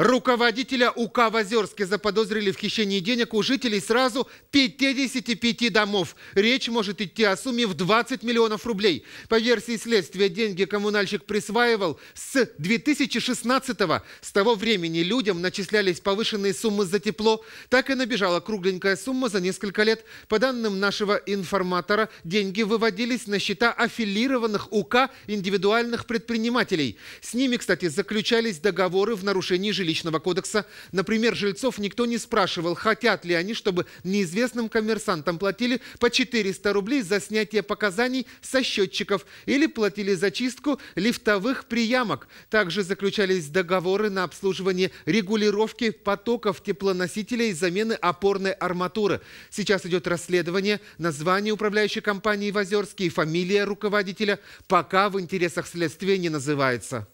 Руководителя УК в Озерске заподозрили в хищении денег у жителей сразу 55 домов. Речь может идти о сумме в 20 миллионов рублей. По версии следствия, деньги коммунальщик присваивал с 2016 -го. С того времени людям начислялись повышенные суммы за тепло. Так и набежала кругленькая сумма за несколько лет. По данным нашего информатора, деньги выводились на счета аффилированных УК индивидуальных предпринимателей. С ними, кстати, заключались договоры в нарушении жилищных жилищного кодекса. Например, жильцов никто не спрашивал, хотят ли они, чтобы неизвестным коммерсантам платили по 400 рублей за снятие показаний со счетчиков или платили за чистку лифтовых приямок. Также заключались договоры на обслуживание регулировки потоков теплоносителей и замены опорной арматуры. Сейчас идет расследование, название управляющей компании в Озерске и фамилия руководителя пока в интересах следствия не называется.